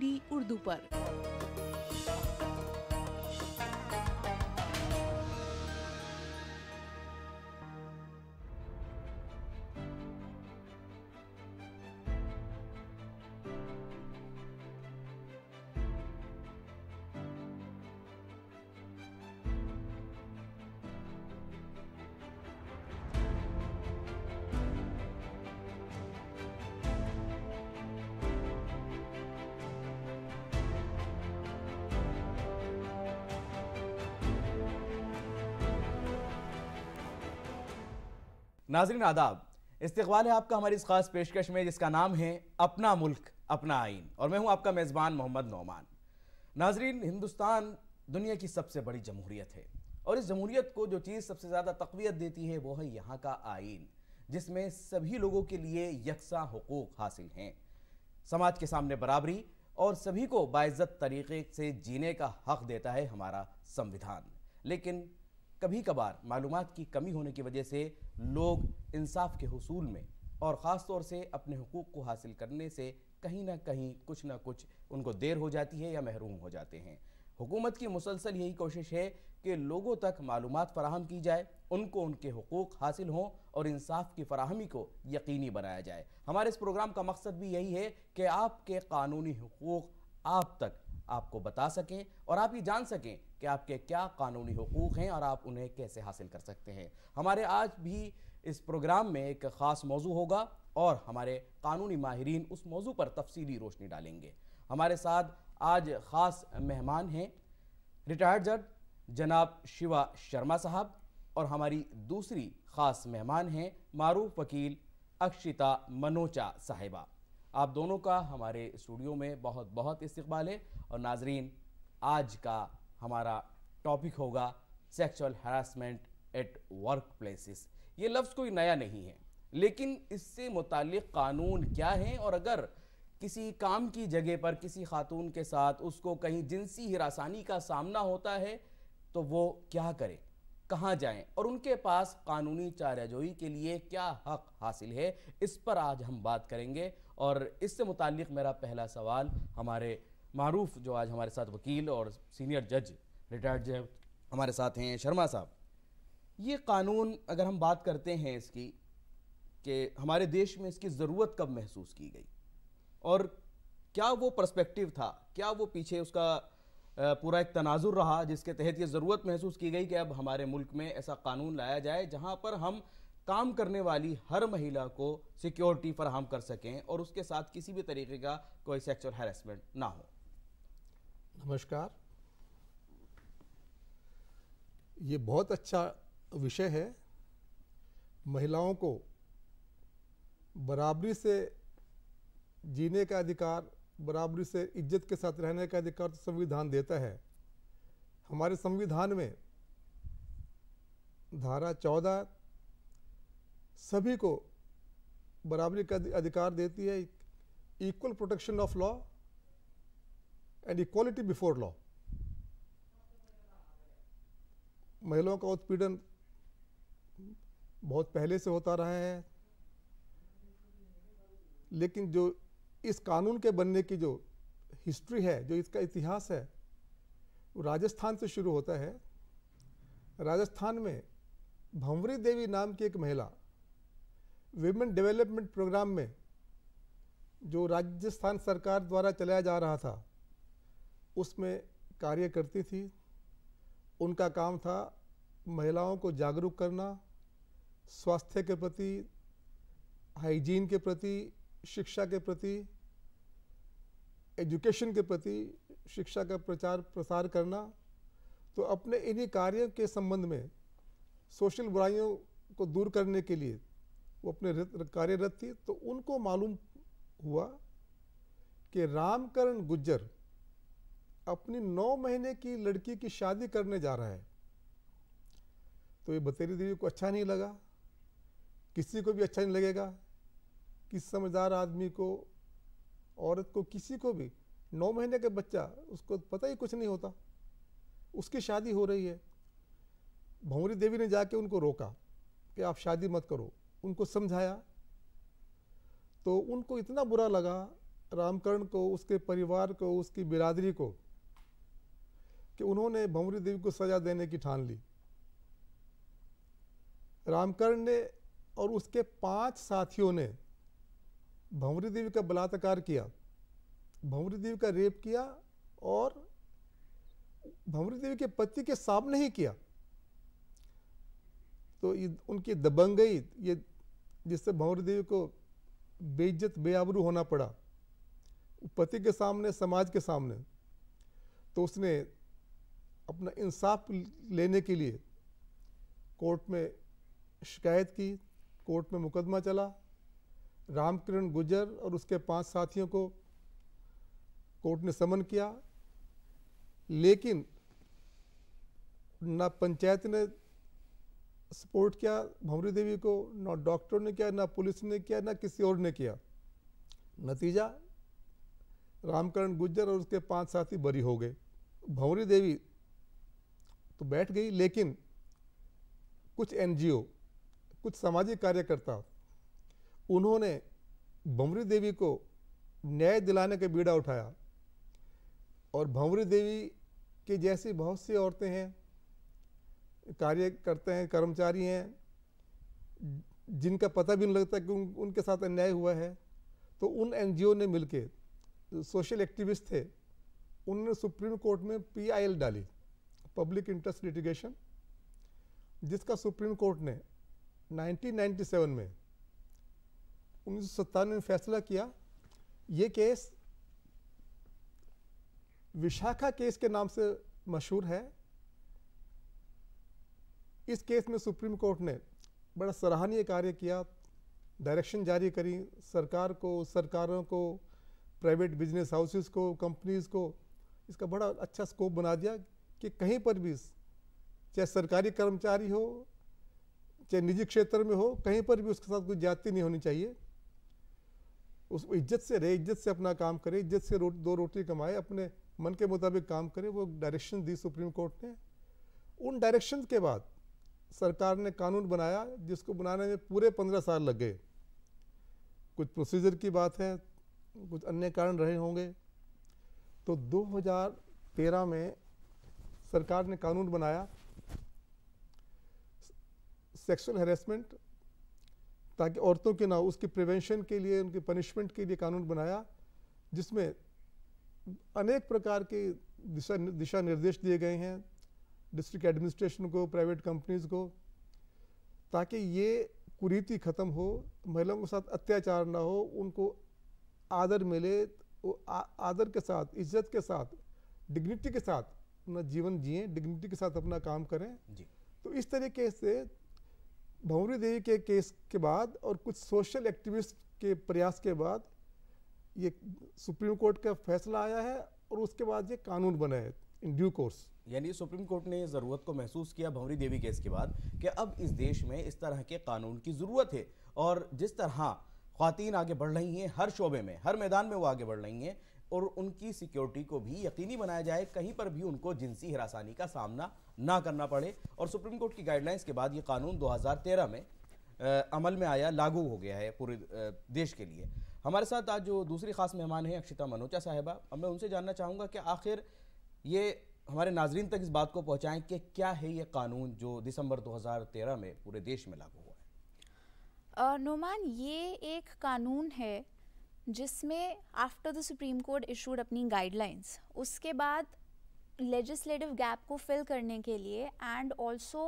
D Urdu पर नाजरीन आदाब इस्तवाल है आपका हमारी इस खास पेशकश में जिसका नाम है अपना मुल्क अपना आइन और मैं हूं आपका मेज़बान मोहम्मद नौमान नाजरीन हिंदुस्तान दुनिया की सबसे बड़ी जमहूरियत है और इस जमहूरियत को जो चीज़ सबसे ज़्यादा तकवीत देती है वो है यहाँ का आइन जिसमें सभी लोगों के लिए यकसा हकूक़ हासिल हैं समाज के सामने बराबरी और सभी को बाज़त तरीके से जीने का हक देता है हमारा संविधान लेकिन कभी कभार मालूम की कमी होने की वजह से लोग इंसाफ के हसूल में और ख़ास तौर से अपने हकूक़ को हासिल करने से कहीं ना कहीं कुछ ना कुछ उनको देर हो जाती है या महरूम हो जाते हैं हुकूमत की मुसलसल यही कोशिश है कि लोगों तक मालूम फ़राहम की जाए उनको उनके हकूक़ हासिल हों और इंसाफ की फराहमी को यकीनी बनाया जाए हमारे इस प्रोग्राम का मकसद भी यही है कि आपके कानूनी हकूक़ आप तक आपको बता सकें और आप ये जान सकें कि आपके क्या कानूनी हकूक़ हैं और आप उन्हें कैसे हासिल कर सकते हैं हमारे आज भी इस प्रोग्राम में एक ख़ास मौजू होगा और हमारे कानूनी माहरीन उस मौजू पर तफसीली रोशनी डालेंगे हमारे साथ आज ख़ास मेहमान हैं रिटायर्ड जज जनाब शिवा शर्मा साहब और हमारी दूसरी ख़ास मेहमान हैं मारूफ वकील अक्षिता मनोचा साहिबा आप दोनों का हमारे स्टूडियो में बहुत बहुत इस्तबाल है और नाजरीन आज का हमारा टॉपिक होगा sexual harassment at work places ये लफ्ज़ कोई नया नहीं है लेकिन इससे मुतक कानून क्या हैं और अगर किसी काम की जगह पर किसी खातून के साथ उसको कहीं जिनसी हिरासानी का सामना होता है तो वो क्या करें कहाँ जाएं और उनके पास कानूनी चाराजोई के लिए क्या हक हासिल है इस पर आज हम बात करेंगे और इससे मुतक मेरा पहला सवाल हमारे मरूफ जो आज हमारे साथ वकील और सीनियर जज रिटायर्ड जज हमारे साथ हैं शर्मा साहब ये कानून अगर हम बात करते हैं इसकी कि हमारे देश में इसकी ज़रूरत कब महसूस की गई और क्या वो पर्सपेक्टिव था क्या वो पीछे उसका पूरा एक तनाजुर रहा जिसके तहत ये ज़रूरत महसूस की गई कि अब हमारे मुल्क में ऐसा कानून लाया जाए जहाँ पर हम काम करने वाली हर महिला को सिक्योरिटी फराहम कर सकें और उसके साथ किसी भी तरीके का कोई सेक्सुअल हेरासमेंट ना हो नमस्कार ये बहुत अच्छा विषय है महिलाओं को बराबरी से जीने का अधिकार बराबरी से इज्जत के साथ रहने का अधिकार तो संविधान देता है हमारे संविधान में धारा चौदह सभी को बराबरी का अधिकार देती है equal protection of law and equality before law महिलाओं का उत्पीड़न बहुत पहले से होता रहा है लेकिन जो इस कानून के बनने की जो हिस्ट्री है जो इसका इतिहास है वो राजस्थान से शुरू होता है राजस्थान में भंवरी देवी नाम की एक महिला वीमेन डेवलपमेंट प्रोग्राम में जो राजस्थान सरकार द्वारा चलाया जा रहा था उसमें कार्य करती थी उनका काम था महिलाओं को जागरूक करना स्वास्थ्य के प्रति हाइजीन के प्रति शिक्षा के प्रति एजुकेशन के प्रति शिक्षा का प्रचार प्रसार करना तो अपने इन्हीं कार्यों के संबंध में सोशल बुराइयों को दूर करने के लिए वो अपने कार्यरत थी तो उनको मालूम हुआ कि रामकरण गुज्जर अपनी नौ महीने की लड़की की शादी करने जा रहा है तो ये बतेरी देवी को अच्छा नहीं लगा किसी को भी अच्छा नहीं लगेगा किस समझदार आदमी को औरत को किसी को भी नौ महीने का बच्चा उसको पता ही कुछ नहीं होता उसकी शादी हो रही है भंवरी देवी ने जाके उनको रोका कि आप शादी मत करो उनको समझाया तो उनको इतना बुरा लगा रामकरण को उसके परिवार को उसकी बिरादरी को कि उन्होंने भंवरी देवी को सजा देने की ठान ली रामकरण ने और उसके पांच साथियों ने भंवरी देवी का बलात्कार किया भंवरी देवी का रेप किया और भंवरी देवी के पति के सामने ही किया तो उनकी दबंगई ये जिससे भंवरी देवी को बेइज्जत बेआबरू होना पड़ा पति के सामने समाज के सामने तो उसने अपना इंसाफ लेने के लिए कोर्ट में शिकायत की कोर्ट में मुकदमा चला रामकिरण गुजर और उसके पांच साथियों को कोर्ट ने समन किया लेकिन ना पंचायत ने सपोर्ट किया भंवरी देवी को ना डॉक्टर ने किया ना पुलिस ने किया ना किसी और ने किया नतीजा रामकरण गुज्जर और उसके पांच साथी बरी हो गए भंवरी देवी तो बैठ गई लेकिन कुछ एनजीओ कुछ सामाजिक कार्यकर्ता उन्होंने भंवरी देवी को न्याय दिलाने का बीड़ा उठाया और भंवरी देवी के जैसी बहुत सी औरतें हैं कार्य करते हैं कर्मचारी हैं जिनका पता भी नहीं लगता कि उन, उनके साथ अन्याय हुआ है तो उन एनजीओ ने मिलके सोशल एक्टिविस्ट थे उन्होंने सुप्रीम कोर्ट में पीआईएल डाली पब्लिक इंटरेस्ट लिटिगेशन जिसका सुप्रीम कोर्ट ने 1997 में उन्नीस में फैसला किया ये केस विशाखा केस के नाम से मशहूर है इस केस में सुप्रीम कोर्ट ने बड़ा सराहनीय कार्य किया डायरेक्शन जारी करी सरकार को सरकारों को प्राइवेट बिजनेस हाउसेस को कंपनीज को इसका बड़ा अच्छा स्कोप बना दिया कि कहीं पर भी चाहे सरकारी कर्मचारी हो चाहे निजी क्षेत्र में हो कहीं पर भी उसके साथ कोई जाति नहीं होनी चाहिए उस इज्जत से रहे इज्जत से अपना काम करे इज्जत से रोट, दो रोटी कमाए अपने मन के मुताबिक काम करे वो डायरेक्शन दी सुप्रीम कोर्ट ने उन डायरेक्शन के बाद सरकार ने कानून बनाया जिसको बनाने में पूरे पंद्रह साल लग गए कुछ प्रोसीजर की बात है कुछ अन्य कारण रहे होंगे तो 2013 में सरकार ने कानून बनाया सेक्सुअल हेरेसमेंट ताकि औरतों के ना उसके प्रिवेंशन के लिए उनके पनिशमेंट के लिए कानून बनाया जिसमें अनेक प्रकार के दिशा दिशा निर्देश दिए गए हैं डिस्ट्रिक्ट एडमिनिस्ट्रेशन को प्राइवेट कंपनीज को ताकि ये कुरीति ख़त्म हो महिलाओं के साथ अत्याचार ना हो उनको आदर मिले तो आदर के साथ इज्जत के साथ डिग्निटी के साथ अपना जीवन जिए डिग्निटी के साथ अपना काम करें जी तो इस तरीके से भवरी देवी के केस के बाद और कुछ सोशल एक्टिविस्ट के प्रयास के बाद ये सुप्रीम कोर्ट का फैसला आया है और उसके बाद ये कानून बना है इन ड्यू कोर्स यानी सुप्रीम कोर्ट ने ज़रूरत को महसूस किया भवरी देवी केस के बाद कि अब इस देश में इस तरह के कानून की ज़रूरत है और जिस तरह खातन आगे बढ़ रही हैं हर शोबे में हर मैदान में वो आगे बढ़ रही हैं और उनकी सिक्योरिटी को भी यकीनी बनाया जाए कहीं पर भी उनको जिनसी हरासानी का सामना ना करना पड़े और सुप्रीम कोर्ट की गाइडलाइंस के बाद ये कानून 2013 में आ, अमल में आया लागू हो गया है पूरे देश के लिए हमारे साथ आज जो दूसरी खास मेहमान हैं अक्षिता मनोचा साहिबा अब मैं उनसे जानना चाहूँगा कि आखिर ये हमारे नाजरीन तक इस बात को पहुँचाएँ कि क्या है ये कानून जो दिसंबर दो में पूरे देश में लागू हुआ है नुमान ये एक कानून है जिसमें after the supreme court issued अपनी गाइडलाइंस उसके बाद लेजिस्लेटिव गैप को फिल करने के लिए एंड ऑल्सो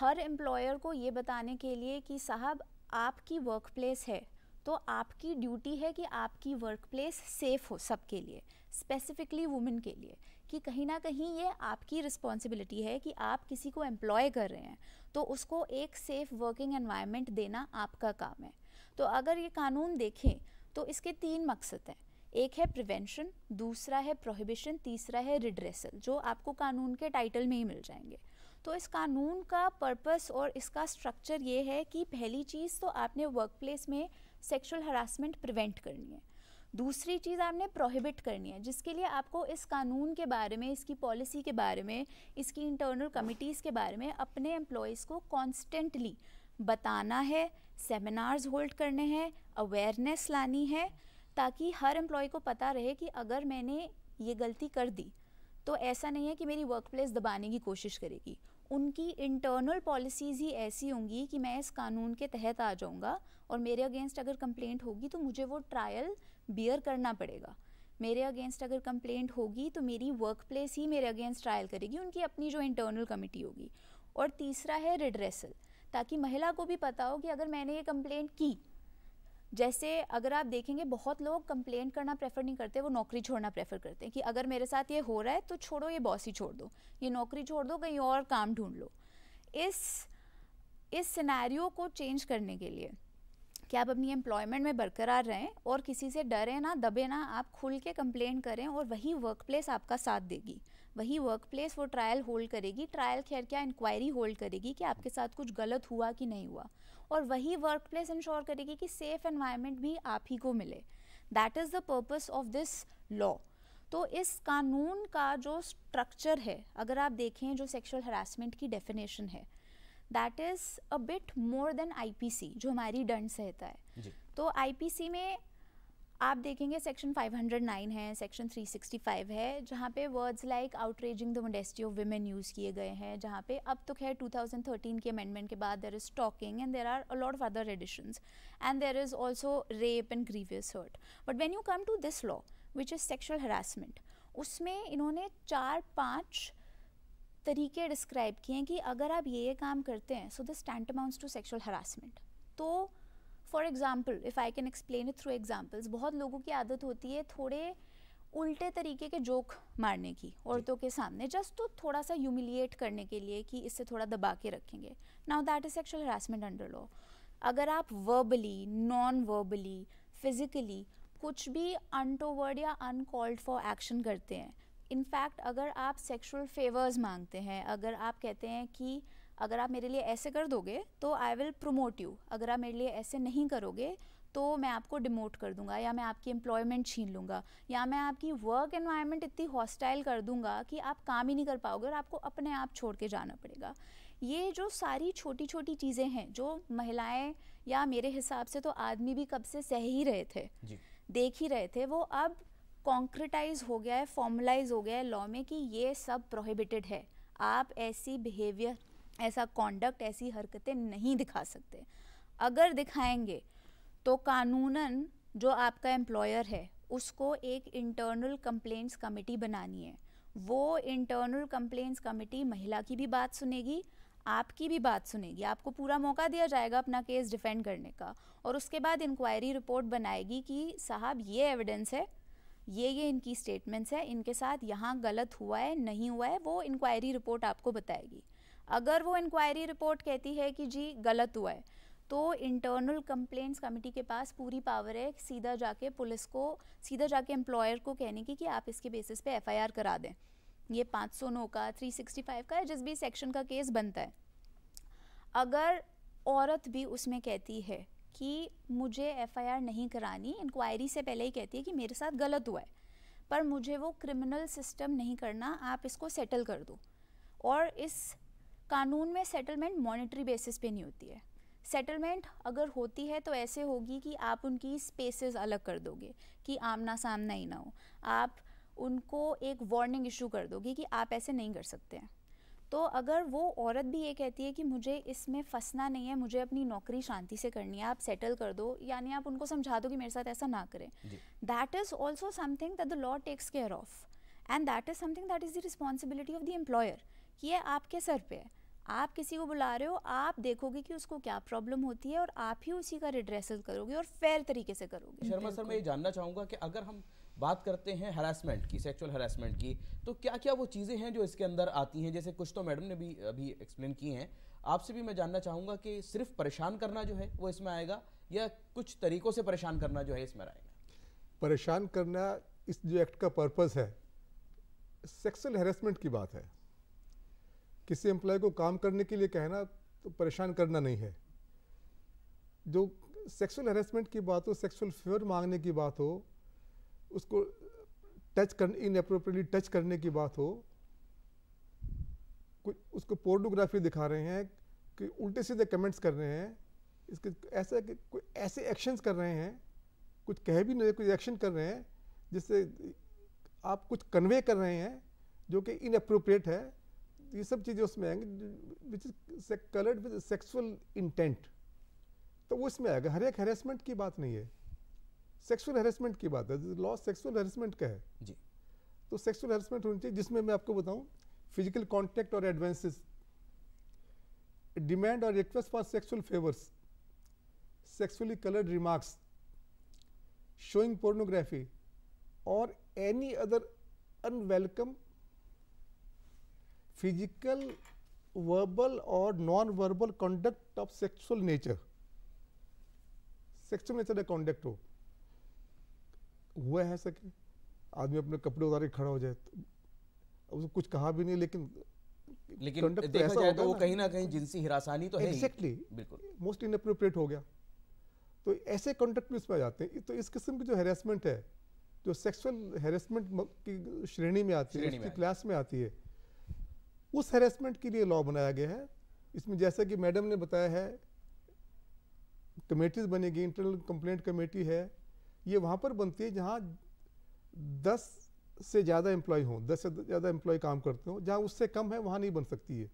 हर एम्प्लॉयर को ये बताने के लिए कि साहब आपकी वर्क प्लेस है तो आपकी ड्यूटी है कि आपकी वर्क प्लेस सेफ़ हो सबके लिए स्पेसिफिकली वुमेन के लिए कि कहीं ना कहीं ये आपकी रिस्पॉन्सिबिलिटी है कि आप किसी को एम्प्लॉय कर रहे हैं तो उसको एक सेफ़ वर्किंग एनवायरनमेंट देना आपका काम है तो अगर ये कानून देखें तो इसके तीन मकसद हैं एक है प्रिवेंशन दूसरा है प्रोहिबिशन तीसरा है रिड्रेसल जो आपको कानून के टाइटल में ही मिल जाएंगे तो इस कानून का पर्पस और इसका स्ट्रक्चर ये है कि पहली चीज़ तो आपने वर्कप्लेस में सेक्सुअल हरासमेंट प्रिवेंट करनी है दूसरी चीज़ आपने प्रोहिबिट करनी है जिसके लिए आपको इस कानून के बारे में इसकी पॉलिसी के बारे में इसकी इंटरनल कमिटीज़ के बारे में अपने एम्प्लॉयज़ को कॉन्स्टेंटली बताना है सेमिनार्स होल्ड करने हैं अवेयरनेस लानी है ताकि हर एम्प्लॉय को पता रहे कि अगर मैंने ये गलती कर दी तो ऐसा नहीं है कि मेरी वर्क प्लेस दबाने की कोशिश करेगी उनकी इंटरनल पॉलिसीज़ ही ऐसी होंगी कि मैं इस कानून के तहत आ जाऊँगा और मेरे अगेंस्ट अगर कंप्लेंट होगी तो मुझे वो ट्रायल बियर करना पड़ेगा मेरे अगेंस्ट अगर कंप्लेंट होगी तो मेरी वर्क प्लेस ही मेरे अगेंस्ट ट्रायल करेगी उनकी अपनी जो इंटरनल कमेटी होगी और तीसरा है रिड्रेसल ताकि महिला को भी पता हो कि अगर मैंने ये कंप्लेंट की जैसे अगर आप देखेंगे बहुत लोग कंप्लेंट करना प्रेफर नहीं करते वो नौकरी छोड़ना प्रेफर करते हैं कि अगर मेरे साथ ये हो रहा है तो छोड़ो ये बॉस ही छोड़ दो ये नौकरी छोड़ दो कहीं और काम ढूंढ लो इस इस सिनेरियो को चेंज करने के लिए कि आप अपनी एम्प्लॉयमेंट में बरकरार रहें और किसी से डरें ना दबे ना आप खुल के कंप्लेन करें और वही वर्क प्लेस आपका साथ देगी वही वर्क प्लेस वो ट्रायल होल्ड करेगी ट्रायल खैर क्या इंक्वायरी होल्ड करेगी कि आपके साथ कुछ गलत हुआ कि नहीं हुआ और वही वर्क प्लेस इंश्योर करेगी कि सेफ एनवायरनमेंट भी आप ही को मिले that is the purpose of this law तो इस कानून का जो स्ट्रक्चर है अगर आप देखें जो सेक्सुअल हरासमेंट की डेफिनेशन है that is a bit more than IPC जो हमारी दंड संहिता है तो आईपीसी में आप देखेंगे सेक्शन 509 है सेक्शन 365 है जहाँ पे words like outraging the modesty of women use किए गए हैं जहाँ पे अब तो खैर 2013 के अमेंडमेंट के बाद there is talking and there are a lot of other additions and there is also rape and grievous hurt but when you come to this law which is sexual harassment उसमें इन्होंने चार पाँच तरीके डिस्क्राइब किए हैं कि अगर आप ये ये काम करते हैं so this tantamounts to sexual harassment तो for example if I can explain it through examples बहुत लोगों की आदत होती है थोड़े उल्टे तरीके के जोक मारने की औरतों के सामने जस्ट तो थोड़ा सा ह्यूमिलिएट करने के लिए कि इससे थोड़ा दबा के रखेंगे now that is sexual harassment under law अगर आप वर्बली नॉन वर्बली फिजिकली कुछ भी अनटोवर्ड या अनकॉल्ड फॉर एक्शन करते हैं इनफैक्ट अगर आप सेक्शुअल फेवर्स मांगते हैं अगर आप कहते हैं कि अगर आप मेरे लिए ऐसे कर दोगे तो आई विल प्रमोट यू अगर आप मेरे लिए ऐसे नहीं करोगे तो मैं आपको डिमोट कर दूंगा या मैं आपकी एम्प्लॉयमेंट छीन लूँगा या मैं आपकी वर्क एनवायरनमेंट इतनी हॉस्टाइल कर दूंगा कि आप काम ही नहीं कर पाओगे और आपको अपने आप छोड़ के जाना पड़ेगा ये जो सारी छोटी छोटी चीज़ें हैं जो महिलाएं या मेरे हिसाब से तो आदमी भी कब से सह ही रहे थे जी। देख ही रहे थे वो अब कॉन्क्रिटाइज हो गया है फॉर्मलाइज हो गया है लॉ में कि ये सब प्रोहिबिटेड है आप ऐसी बिहेवियर ऐसा कॉन्डक्ट ऐसी हरकतें नहीं दिखा सकते अगर दिखाएंगे तो कानूनन जो आपका एम्प्लॉयर है उसको एक इंटरनल कंप्लेंट्स कमेटी बनानी है वो इंटरनल कंप्लेंट्स कमेटी महिला की भी बात सुनेगी आपकी भी बात सुनेगी आपको पूरा मौका दिया जाएगा अपना केस डिफेंड करने का और उसके बाद इंक्वायरी रिपोर्ट बनाएगी कि साहब ये एविडेंस है ये ये इनकी स्टेटमेंट्स है इनके साथ यहाँ गलत हुआ है नहीं हुआ है वो इंक्वायरी रिपोर्ट आपको बताएगी अगर वो इंक्वायरी रिपोर्ट कहती है कि जी गलत हुआ है तो इंटरनल कंप्लेंट्स कमेटी के पास पूरी पावर है सीधा जाके पुलिस को सीधा जाके एम्प्लॉयर को कहने की कि आप इसके बेसिस पे एफआईआर करा दें ये 509 का 365 का है जिस भी सेक्शन का केस बनता है अगर औरत भी उसमें कहती है कि मुझे एफआईआर नहीं करानी इंक्वायरी से पहले ही कहती है कि मेरे साथ गलत हुआ है पर मुझे वो क्रिमिनल सिस्टम नहीं करना आप इसको सेटल कर दो और इस कानून में सेटलमेंट मॉनेटरी बेसिस पे नहीं होती है सेटलमेंट अगर होती है तो ऐसे होगी कि आप उनकी स्पेसेस अलग कर दोगे कि आमना सामना ही ना हो आप उनको एक वार्निंग इशू कर दोगे कि आप ऐसे नहीं कर सकते हैं तो अगर वो औरत भी ये कहती है कि मुझे इसमें फंसना नहीं है मुझे अपनी नौकरी शांति से करनी है आप सेटल कर दो यानी आप उनको समझा दो कि मेरे साथ ऐसा ना करें that is also something that the law takes care of and that is something that is the responsibility of the employer कि ये आपके सर पे है आप किसी को बुला रहे हो आप देखोगे कि उसको क्या प्रॉब्लम होती है और आप ही उसी का रिड्रेसल करोगे और फेयर तरीके से करोगे शर्मा सर मैं ये जानना चाहूँगा कि अगर हम बात करते हैं हरासमेंट की सेक्सुअल हरासमेंट की तो क्या क्या वो चीज़ें हैं जो इसके अंदर आती हैं जैसे कुछ तो मैडम ने भी अभी एक्सप्लेन की हैं आपसे भी मैं जानना चाहूँगा कि सिर्फ परेशान करना जो है वो इसमें आएगा या कुछ तरीक़ों से परेशान करना जो है इसमें आएगा परेशान करना इस जो एक्ट का पर्पज़ है सेक्सुअल हेरासमेंट की बात है किसी एम्प्लॉय को काम करने के लिए कहना तो परेशान करना नहीं है जो सेक्सुअल हेरासमेंट की बात हो सेक्सुअल फेवर मांगने की बात हो उसको टच कर इन टच करने की बात हो कुछ उसको पोर्नोग्राफी दिखा रहे हैं कि उल्टे सीधे कमेंट्स कर रहे हैं इसके ऐसा कि कोई ऐसे एक्शंस कर रहे हैं कुछ कह भी नहीं कुछ एक्शन कर रहे हैं जिससे आप कुछ कन्वे कर रहे हैं जो कि इनअप्रोप्रिएट है तो ये सब चीज़ें उसमें आएंगी which is coloured with sexual intent तो वो इसमें आएगा हर एक हेरेसमेंट की बात नहीं है सेक्सुअल हेरेसमेंट की बात है लॉ सेक्सुअल हेरेसमेंट का है जी तो सेक्सुअल हेरेसमेंट होनी चाहिए जिसमें मैं आपको बताऊं फिजिकल कॉन्टेक्ट और एडवांसेस डिमांड और request for sexual favours sexually coloured remarks showing pornography और any other unwelcome physical verbal और non verbal conduct of sexual nature sexual nature का कॉन्डक्ट हो हुआ है सके आदमी अपने कपड़े उतारे खड़ा हो जाए तो उसको कुछ कहा भी नहीं लेकिन लेकिन तो देखा तो जाए तो वो कहीं ना कहीं जिनसी हिरासानी तो exactly, है बिल्कुल मोस्ट इनअप्रोप्रिएट हो गया तो ऐसे कॉन्डक्ट भी उसमें आ जाते हैं तो इस किस्म की जो हेरासमेंट है जो सेक्सुअल हेरासमेंट की श्रेणी में आती है उसकी क्लास में आती है उस हेरेसमेंट के लिए लॉ बनाया गया है इसमें जैसा कि मैडम ने बताया है कमेटीज बनेगी इंटरनल कंप्लेंट कमेटी है ये वहाँ पर बनती है जहाँ दस से ज़्यादा एम्प्लॉय हों दस से ज़्यादा एम्प्लॉय काम करते हों जहाँ उससे कम है वहाँ नहीं बन सकती है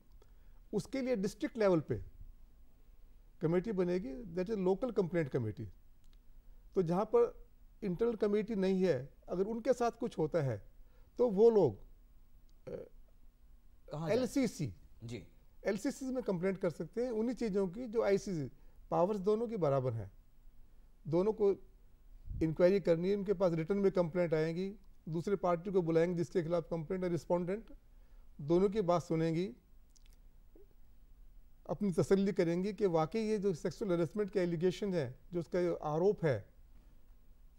उसके लिए डिस्ट्रिक्ट लेवल पे कमेटी बनेगी that is local complaint committee तो जहाँ पर इंटरनल कमेटी नहीं है अगर उनके साथ कुछ होता है तो वो लोग एल जी एल में कंप्लेंट कर सकते हैं उन्हीं चीज़ों की जो आई पावर्स दोनों के बराबर हैं दोनों को इंक्वायरी करनी है उनके पास रिटर्न में कंप्लेंट आएगी दूसरे पार्टी को बुलाएंगे जिसके खिलाफ कंप्लेंट है रिस्पोंडेंट दोनों की बात सुनेंगी अपनी तसली करेंगी कि वाकई ये जो सेक्सुअल हरेसमेंट के एलिगेशन है जो उसका जो आरोप है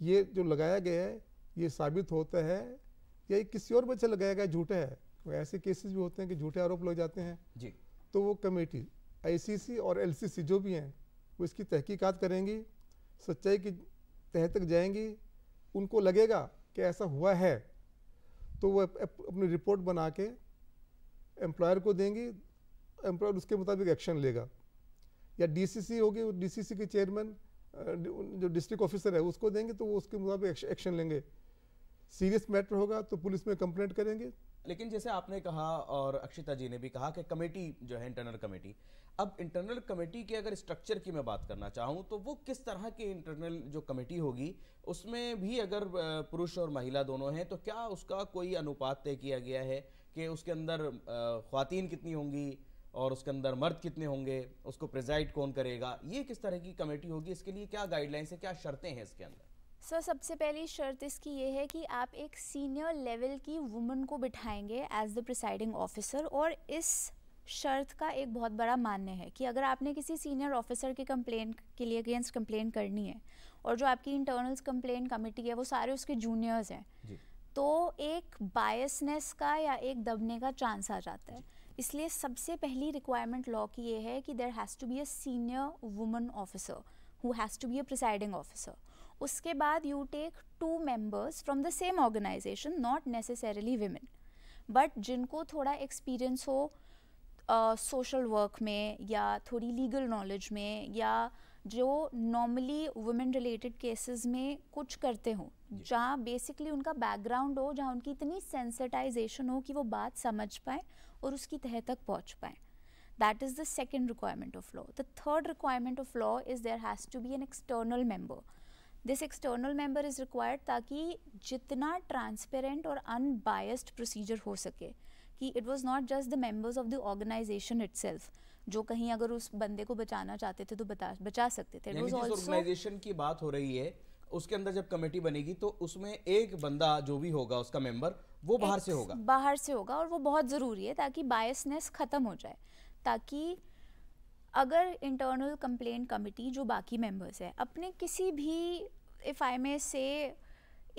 ये जो लगाया गया है ये साबित होता है या ये किसी और बच्चा लगाया गया झूठा है वो ऐसे केसेस भी होते हैं कि झूठे आरोप लग जाते हैं जी तो वो कमेटी आईसीसी और एलसीसी जो भी हैं वो इसकी तहकीकात करेंगी सच्चाई की तह तक जाएंगी उनको लगेगा कि ऐसा हुआ है तो वो अपनी रिपोर्ट बना के एम्प्लॉयर को देंगी एम्प्लॉयर उसके मुताबिक एक्शन लेगा या डीसीसी होगी डीसीसी के चेयरमैन जो डिस्ट्रिक्ट ऑफिसर है उसको देंगे तो वो उसके मुताबिक एक्शन लेंगे सीरियस मैटर होगा तो पुलिस में कंप्लेंट करेंगे लेकिन जैसे आपने कहा और अक्षिता जी ने भी कहा कि कमेटी जो है इंटरनल कमेटी अब इंटरनल कमेटी के अगर स्ट्रक्चर की मैं बात करना चाहूँ तो वो किस तरह की इंटरनल जो कमेटी होगी उसमें भी अगर पुरुष और महिला दोनों हैं तो क्या उसका कोई अनुपात तय किया गया है कि उसके अंदर खुतिन कितनी होंगी और उसके अंदर मर्द कितने होंगे उसको प्रिजाइड कौन करेगा ये किस तरह की कमेटी होगी इसके लिए क्या गाइडलाइंस है क्या शर्तें हैं इसके अंदर सर so, सबसे पहली शर्त इसकी ये है कि आप एक सीनियर लेवल की वुमेन को बिठाएंगे एज द प्रिसाइडिंग ऑफिसर और इस शर्त का एक बहुत बड़ा मान्य है कि अगर आपने किसी सीनियर ऑफिसर की कंप्लेन के लिए अगेंस्ट कंप्लेन करनी है और जो आपकी इंटरनल्स कंप्लेंट कमेटी है वो सारे उसके जूनियर्स हैं तो एक बायसनेस का या एक दबने का चांस आ जाता है इसलिए सबसे पहली रिक्वायरमेंट लॉ की ये है कि there has to be a senior woman officer who has to be a presiding officer उसके बाद you take two members from the same organisation not necessarily women but जिनको थोड़ा एक्सपीरियंस हो सोशल uh, वर्क में या थोड़ी legal knowledge में या जो नॉर्मली वुमेन रिलेटेड केसेस में कुछ करते हों जहाँ बेसिकली उनका बैकग्राउंड हो जहाँ उनकी इतनी सेंसिटाइजेशन हो कि वो बात समझ पाएँ और उसकी तह तक पहुँच पाएँ that is the second requirement of law the third requirement of law is there has to be an external member this external member is required ताकि जितना ट्रांसपेरेंट और अनबायस्ड प्रोसीजर हो सके कि it was not just the members of the organisation it जो कहीं अगर उस बंदे को बचाना चाहते थे तो बता बचा सकते थे ऑर्गेनाइजेशन की बात हो रही है उसके अंदर जब कमेटी बनेगी तो उसमें एक बंदा जो भी होगा उसका मेंबर वो बाहर से होगा बाहर से होगा और वो बहुत ज़रूरी है ताकि बायसनेस ख़त्म हो जाए ताकि अगर इंटरनल कंप्लेंट कमेटी जो बाकी मेंबर्स है अपने किसी भी इफ़ आई में से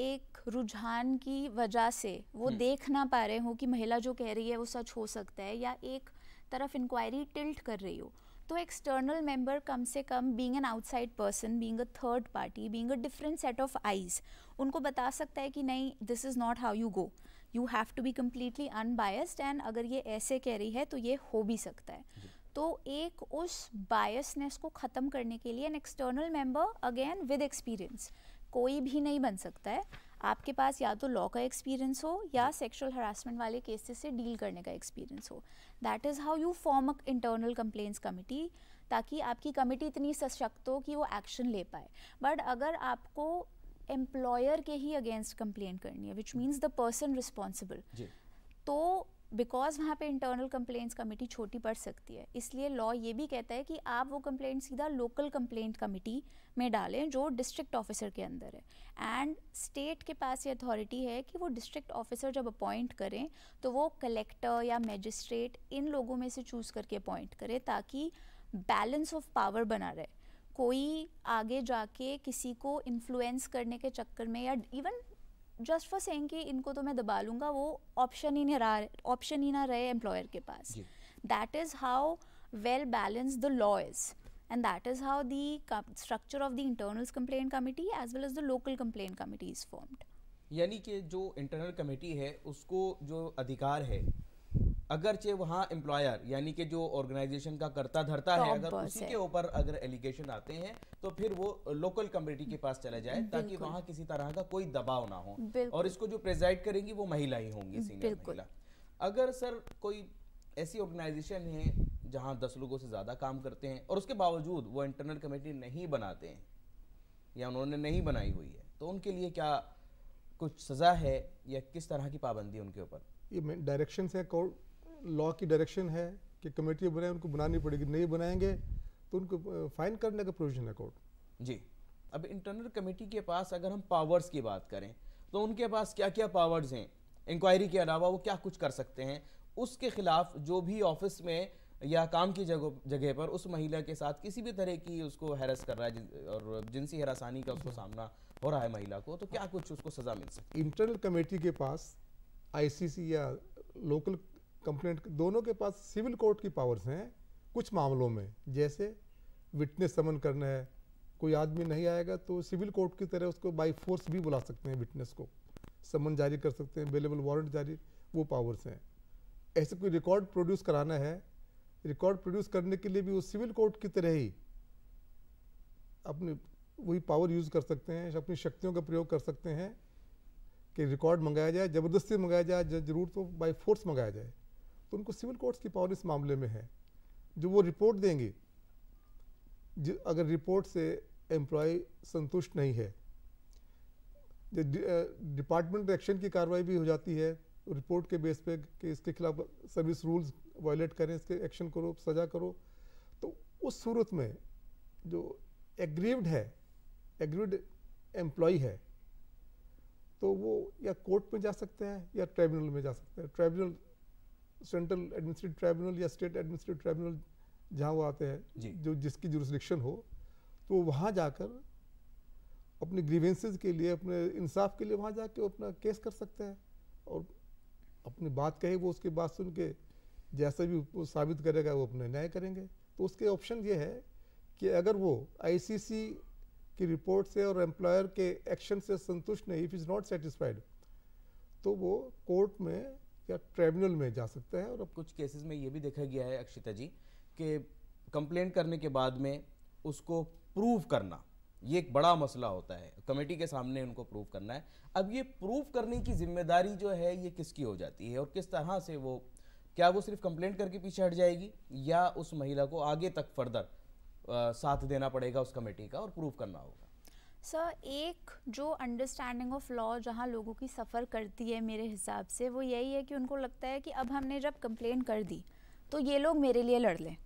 एक रुझान की वजह से वो हम्म। देख ना पा रहे हो कि महिला जो कह रही है वो सच हो सकता है या एक तरफ इंक्वायरी टिल्ट कर रही हो तो एक्सटर्नल मेंबर कम से कम being an outside person being a third party being a different set of eyes उनको बता सकता है कि नहीं this is not how you go you have to be completely unbiased and अगर ये ऐसे कह रही है तो ये हो भी सकता है तो एक उस बायसनेस को ख़त्म करने के लिए an external member again with experience कोई भी नहीं बन सकता है आपके पास या तो लॉ का एक्सपीरियंस हो या सेक्सुअल हरासमेंट वाले केसेस से डील करने का एक्सपीरियंस हो that is how you form a internal complaints committee ताकि आपकी कमेटी इतनी सशक्त हो कि वो एक्शन ले पाए बट अगर आपको एम्प्लॉयर के ही अगेंस्ट कंप्लेंट करनी है which means the person responsible तो बिकॉज वहाँ पे इंटरनल कंप्लेंट्स कमेटी छोटी पड़ सकती है इसलिए लॉ ये भी कहता है कि आप वो कंप्लेंट सीधा लोकल कंप्लेंट कमेटी में डालें जो डिस्ट्रिक्ट ऑफिसर के अंदर है एंड स्टेट के पास ये अथॉरिटी है कि वो डिस्ट्रिक्ट ऑफिसर जब अपॉइंट करें तो वो कलेक्टर या मैजिस्ट्रेट इन लोगों में से चूज़ करके अपॉइंट करें ताकि बैलेंस ऑफ पावर बना रहे कोई आगे जाके किसी को इन्फ्लुएंस करने के चक्कर में या इवन जस्ट फॉर सेइंग कि इनको तो मैं दबा लूंगा वो ऑप्शन ही नहीं रहा ऑप्शन ही ना रहे एम्प्लॉयर के पास that is how well balance the law is and that is how the structure of the internal complaint committee as well as the local complaint committee is formed यानी कि जो internal committee है उसको जो अधिकार है अगरचे वहाँ एम्प्लॉयर यानी कि जो ऑर्गेनाइजेशन का करता धरता है अगर उसी के ऊपर अगर एलिगेशन आते हैं तो फिर वो लोकल कम्युनिटी के पास चला जाए ताकि वहाँ किसी तरह का कोई दबाव ना हो और इसको जो प्रेजाइड करेंगी वो महिला ही होंगी सीनियर महिला अगर सर कोई ऐसी ऑर्गेनाइजेशन है जहाँ दस लोगों से ज़्यादा काम करते हैं और उसके बावजूद वो इंटरनल कमेटी नहीं बनाते हैं या उन्होंने नहीं बनाई हुई है तो उनके लिए क्या कुछ सज़ा है या किस तरह की पाबंदी उनके ऊपर ये डायरेक्शन से लॉ की डायरेक्शन है कि कमेटी बनाए उनको बनानी पड़ेगी नहीं बनाएंगे तो उनको फाइन करने का प्रोविजन है कोर्ट जी अब इंटरनल कमेटी के पास अगर हम पावर्स की बात करें तो उनके पास क्या क्या पावर्स हैं इंक्वायरी के अलावा वो क्या कुछ कर सकते हैं उसके खिलाफ जो भी ऑफिस में या काम की जगह जगह पर उस महिला के साथ किसी भी तरह की उसको हैरस कर रहा है और जिनसी हरासानी का उसको सामना हो रहा है महिला को तो क्या कुछ उसको सज़ा मिल सकती है इंटरनल कमेटी के पास आईसीसी या लोकल कंप्लेंट दोनों के पास सिविल कोर्ट की पावर्स हैं कुछ मामलों में जैसे विटनेस समन करना है कोई आदमी नहीं आएगा तो सिविल कोर्ट की तरह उसको बाई फोर्स भी बुला सकते हैं विटनेस को समन जारी कर सकते हैं अवेलेबल वारंट जारी वो पावर्स हैं ऐसे कोई रिकॉर्ड प्रोड्यूस कराना है रिकॉर्ड प्रोड्यूस करने के लिए भी वो सिविल कोर्ट की तरह ही अपनी वही पावर यूज़ कर सकते हैं अपनी शक्तियों का प्रयोग कर सकते हैं कि रिकॉर्ड मंगाया जाए ज़बरदस्ती मंगाया जाए जरूर तो बाई फोर्स मंगाया जाए तो उनको सिविल कोर्ट्स की पावर इस मामले में है जो वो रिपोर्ट देंगे जो अगर रिपोर्ट से एम्प्लॉय संतुष्ट नहीं है डिपार्टमेंट एक्शन की कार्रवाई भी हो जाती है रिपोर्ट के बेस पे कि इसके खिलाफ सर्विस रूल्स वायलेट करें इसके एक्शन करो सजा करो तो उस सूरत में जो एग्रीव्ड है एग्रीव्ड एम्प्लॉय है तो वो या कोर्ट में जा सकते हैं या ट्राइब्यूनल में जा सकते हैं ट्राइब्यूनल सेंट्रल एडमिनिस्ट्रेटिव ट्राइब्यूनल या स्टेट एडमिनिस्ट्रेटिव ट्राइब्यूनल जहाँ वो आते हैं जो जिसकी जुरिस्डिक्शन हो तो वहाँ जाकर अपने ग्रीवेंसेज के लिए अपने इंसाफ के लिए वहाँ जाके अपना केस कर सकते हैं और अपनी बात कहे वो उसकी बात सुन के जैसा भी वो साबित करेगा वो अपने न्याय करेंगे तो उसके ऑप्शन ये है कि अगर वो आईसीसी की रिपोर्ट से और एम्प्लॉयर के एक्शन से संतुष्ट नहीं इफ़ इज़ नॉट सेटिस्फाइड तो वो कोर्ट में या ट्रिब्यूनल में जा सकता है और अब कुछ केसेस में ये भी देखा गया है अक्षिता जी कि कंप्लेंट करने के बाद में उसको प्रूव करना ये एक बड़ा मसला होता है कमेटी के सामने उनको प्रूव करना है अब ये प्रूव करने की जिम्मेदारी जो है ये किसकी हो जाती है और किस तरह से वो क्या वो सिर्फ कंप्लेंट करके पीछे हट जाएगी या उस महिला को आगे तक फर्दर साथ देना पड़ेगा उस कमेटी का और प्रूव करना होगा सर एक जो अंडरस्टैंडिंग ऑफ लॉ जहाँ लोगों की सफ़र करती है मेरे हिसाब से वो यही है कि उनको लगता है कि अब हमने जब कंप्लेन कर दी तो ये लोग मेरे लिए लड़ लें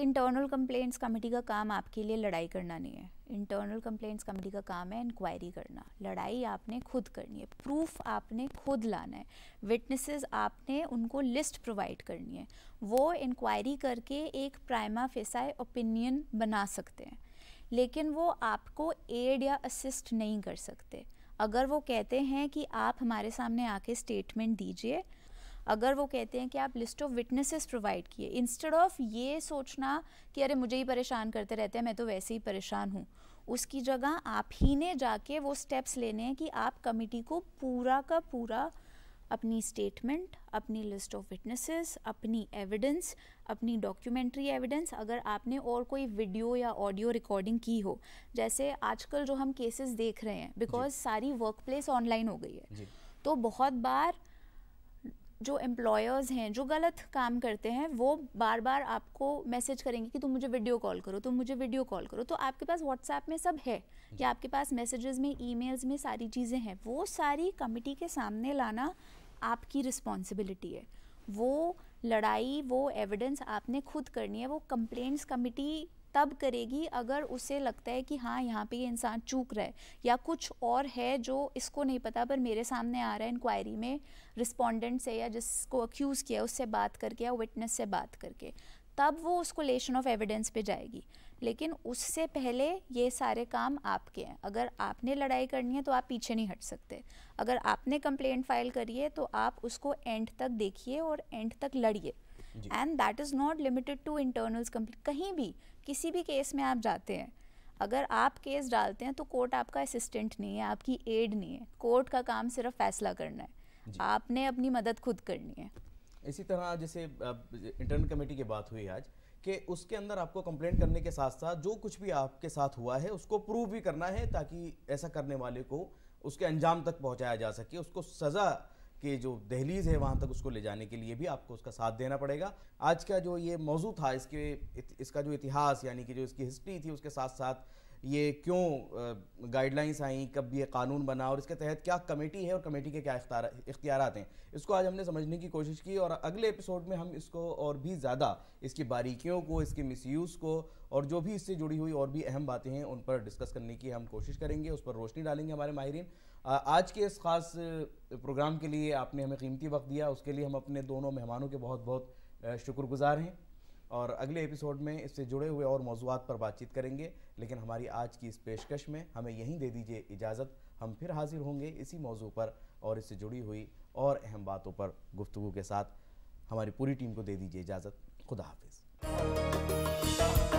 इंटरनल कंप्लेंट्स कमेटी का काम आपके लिए लड़ाई करना नहीं है इंटरनल कंप्लेंट्स कमेटी का काम है इंक्वायरी करना लड़ाई आपने खुद करनी है प्रूफ आपने खुद लाना है विटनेसेस आपने उनको लिस्ट प्रोवाइड करनी है वो इंक्वायरी करके एक प्राइमा फेसाई ओपिनियन बना सकते हैं लेकिन वो आपको एड या असिस्ट नहीं कर सकते अगर वो कहते हैं कि आप हमारे सामने आके स्टेटमेंट दीजिए अगर वो कहते हैं कि आप लिस्ट ऑफ विटनेसेस प्रोवाइड किए इंस्टेड ऑफ ये सोचना कि अरे मुझे ही परेशान करते रहते हैं मैं तो वैसे ही परेशान हूँ उसकी जगह आप ही ने जाके वो स्टेप्स लेने हैं कि आप कमिटी को पूरा का पूरा अपनी स्टेटमेंट अपनी लिस्ट ऑफ विटनेसेस अपनी एविडेंस अपनी डॉक्यूमेंट्री एविडेंस अगर आपने और कोई वीडियो या ऑडियो रिकॉर्डिंग की हो जैसे आजकल जो हम केसेस देख रहे हैं बिकॉज सारी वर्क प्लेस ऑनलाइन हो गई है तो बहुत बार जो एम्प्लॉयर्स हैं जो गलत काम करते हैं वो बार बार आपको मैसेज करेंगे कि तुम मुझे वीडियो कॉल करो तुम मुझे वीडियो कॉल करो तो आपके पास व्हाट्सएप में सब है या आपके पास मैसेजेस में ईमेल्स में सारी चीज़ें हैं वो सारी कमिटी के सामने लाना आपकी रिस्पॉन्सिबिलिटी है वो लड़ाई वो एविडेंस आपने खुद करनी है वो कंप्लेंट्स कमिटी तब करेगी अगर उसे लगता है कि हाँ यहाँ पे ये इंसान चूक रहा है या कुछ और है जो इसको नहीं पता पर मेरे सामने आ रहा है इंक्वायरी में रिस्पोंडेंट से या जिसको अक्यूज़ किया उससे बात करके या विटनेस से बात करके तब वो उसको लेशन ऑफ एविडेंस पे जाएगी लेकिन उससे पहले ये सारे काम आपके हैं अगर आपने लड़ाई करनी है तो आप पीछे नहीं हट सकते अगर आपने कंप्लेंट फाइल करी है तो आप उसको एंड तक देखिए और एंड तक लड़िए and that is not limited to internals complaint कहीं भी किसी भी केस में आप जाते हैं अगर आप केस डालते हैं तो कोर्ट आपका असिस्टेंट नहीं है आपकी एड नहीं है कोर्ट का काम सिर्फ फैसला करना है आपने अपनी मदद खुद करनी है इसी तरह जैसे इंटरनल कमेटी की बात हुई आज कि उसके अंदर आपको कंप्लेंट करने के साथ साथ जो कुछ भी आपके साथ हुआ है उसको प्रूव भी करना है ताकि ऐसा करने वाले को उसके अंजाम तक पहुंचाया जा सके उसको सज़ा के जो दहलीज़ है वहाँ तक उसको ले जाने के लिए भी आपको उसका साथ देना पड़ेगा आज का जो ये मौजू था इसके इसका जो इतिहास यानी कि जो इसकी हिस्ट्री थी उसके साथ साथ ये क्यों गाइडलाइंस आई कब ये कानून बना और इसके तहत क्या कमेटी है और कमेटी के क्या इख्तियार हैं इसको आज हमने समझने की कोशिश की और अगले एपिसोड में हम इसको और भी ज़्यादा इसकी बारीकियों को इसके मिसयूज़ को और जो भी इससे जुड़ी हुई और भी अहम बातें हैं उन पर डिस्कस करने की हम कोशिश करेंगे उस पर रोशनी डालेंगे हमारे माहरीन आज के इस ख़ास प्रोग्राम के लिए आपने हमें कीमती वक्त दिया उसके लिए हम अपने दोनों मेहमानों के बहुत बहुत शुक्रगुजार हैं और अगले एपिसोड में इससे जुड़े हुए और मौजूद पर बातचीत करेंगे लेकिन हमारी आज की इस पेशकश में हमें यहीं दे दीजिए इजाज़त हम फिर हाजिर होंगे इसी मौजू पर और इससे जुड़ी हुई और अहम बातों पर गुफ्तु के साथ हमारी पूरी टीम को दे दीजिए इजाज़त खुदा हाफिज़